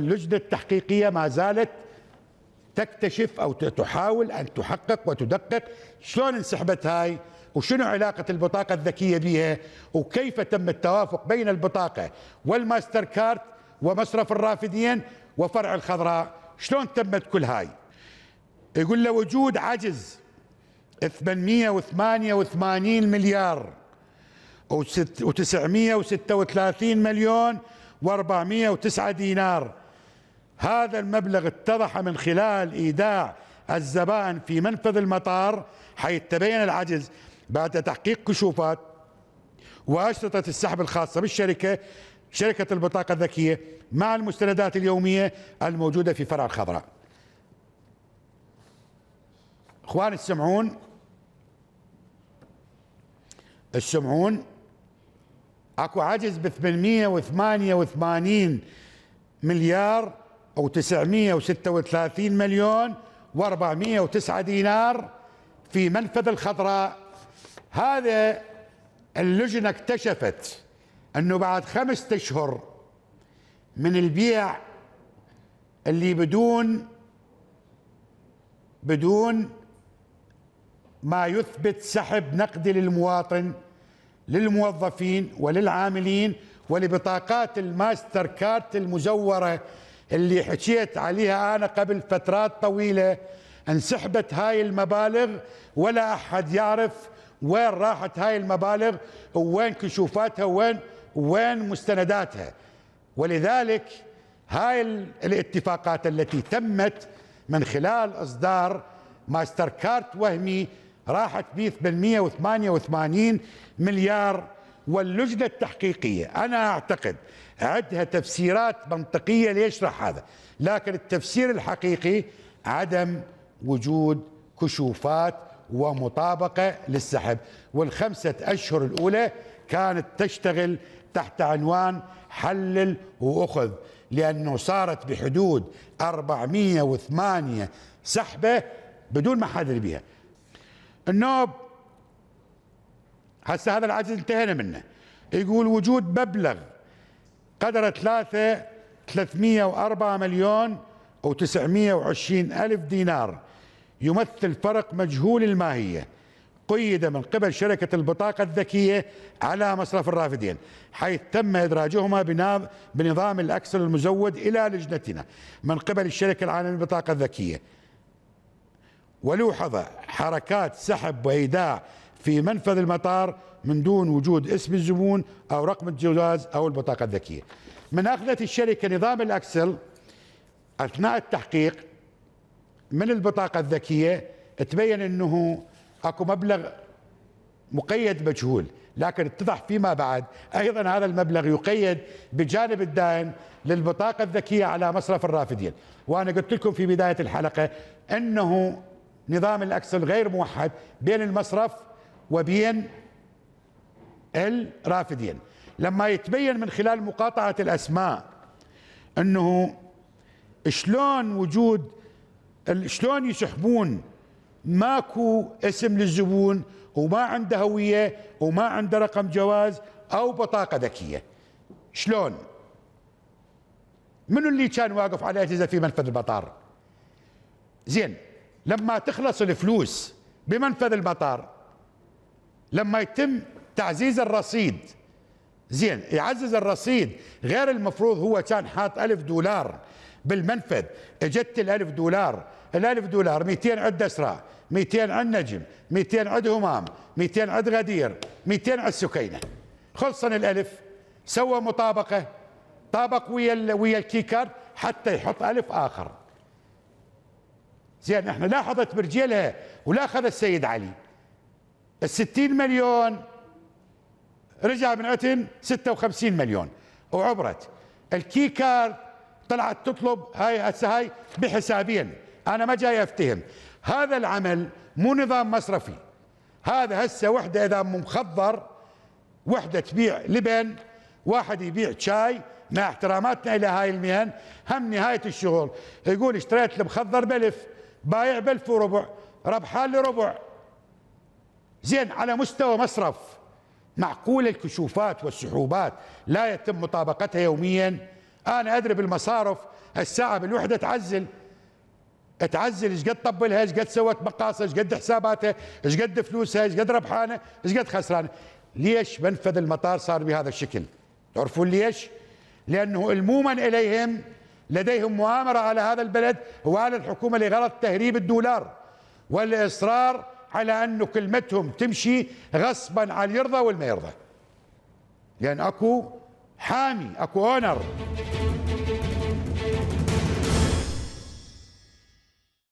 اللجنة التحقيقية ما زالت تكتشف أو تحاول أن تحقق وتدقق شلون انسحبت هاي وشنو علاقة البطاقة الذكية بها وكيف تم التوافق بين البطاقة والماستر كارت ومصرف الرافدين وفرع الخضراء شلون تمت كل هاي يقول له وجود عجز 888 مليار و936 مليون و409 دينار هذا المبلغ اتضح من خلال إيداع الزبائن في منفذ المطار حيث تبين العجز بعد تحقيق كشوفات وأشرطة السحب الخاصة بالشركة شركة البطاقة الذكية مع المستندات اليومية الموجودة في فرع الخضراء اخواني السمعون السمعون اكو عجز ب 888 مليار أو 936 مليون و409 دينار في منفذ الخضراء هذا اللجنة اكتشفت أنه بعد خمسة أشهر من البيع اللي بدون بدون ما يثبت سحب نقدي للمواطن للموظفين وللعاملين ولبطاقات الماستر كارت المزوره اللي حكيت عليها أنا قبل فترات طويلة انسحبت هاي المبالغ ولا أحد يعرف وين راحت هاي المبالغ وين كشوفاتها وين وين مستنداتها ولذلك هاي الاتفاقات التي تمت من خلال إصدار ماستر كارت وهمي راحت ب 888 مليار واللجنة التحقيقية أنا أعتقد عندها تفسيرات منطقية ليشرح هذا لكن التفسير الحقيقي عدم وجود كشوفات ومطابقة للسحب والخمسة أشهر الأولى كانت تشتغل تحت عنوان حلل وأخذ لأنه صارت بحدود 408 سحبة بدون ما حد بها النوب هسه هذا العجز انتهينا منه يقول وجود مبلغ قدره ثلاثمية 304 مليون و920 ألف دينار يمثل فرق مجهول الماهية قيد من قبل شركة البطاقة الذكية على مصرف الرافدين حيث تم إدراجهما بنظام الأكسل المزود إلى لجنتنا من قبل الشركة العالمية للبطاقة الذكية ولوحظ حركات سحب وإيداع في منفذ المطار من دون وجود اسم الزبون أو رقم الجواز أو البطاقة الذكية من أخذت الشركة نظام الأكسل أثناء التحقيق من البطاقة الذكية تبين أنه أكو مبلغ مقيد مجهول لكن اتضح فيما بعد ايضا هذا المبلغ يقيد بجانب الدائم للبطاقه الذكيه على مصرف الرافدين وانا قلت لكم في بدايه الحلقه انه نظام الاكسل غير موحد بين المصرف وبين الرافدين لما يتبين من خلال مقاطعة الأسماء أنه شلون وجود شلون يسحبون ماكو اسم للزبون وما عنده هوية وما عنده رقم جواز أو بطاقة ذكية شلون منو اللي كان واقف على أجهزة في منفذ المطار زين لما تخلص الفلوس بمنفذ المطار لما يتم تعزيز الرصيد زين يعزز الرصيد غير المفروض هو كان حاط ألف دولار بالمنفذ اجت الألف دولار الألف دولار 200 عد دسرة 200 عد نجم 200 عد همام 200 عد غدير 200 عد سكينة خلصن الألف سوى مطابقة طابق ويا ويا الكيكر حتى يحط ألف آخر زين احنا لاحظت حضت برجلها ولا أخذ السيد علي الستين مليون رجع من عتن 56 مليون وعبرت الكي كارد طلعت تطلب هاي هسه هاي بحسابين انا ما جاي افتهم هذا العمل مو نظام مصرفي هذا هسه وحده اذا مخضر وحده تبيع لبن واحد يبيع شاي مع احتراماتنا الى هاي المهن هم نهايه الشغل يقول اشتريت المخضر بلف بايع بلف وربع ربحان لربع زين على مستوى مصرف معقول الكشوفات والسحوبات لا يتم مطابقتها يوميا انا ادري بالمصارف الساعه بالوحده تعزل تعزل ايش قد طبلها ايش قد سوت مقاصها ايش قد حساباتها ايش قد فلوسها ايش قد ربحانه ايش قد خسرانه ليش منفذ المطار صار بهذا الشكل تعرفون ليش لانه الموما اليهم لديهم مؤامره على هذا البلد وعلى الحكومه لغرض تهريب الدولار والاصرار على انه كلمتهم تمشي غصبا على يرضى والما يرضى لان اكو حامي اكو اونر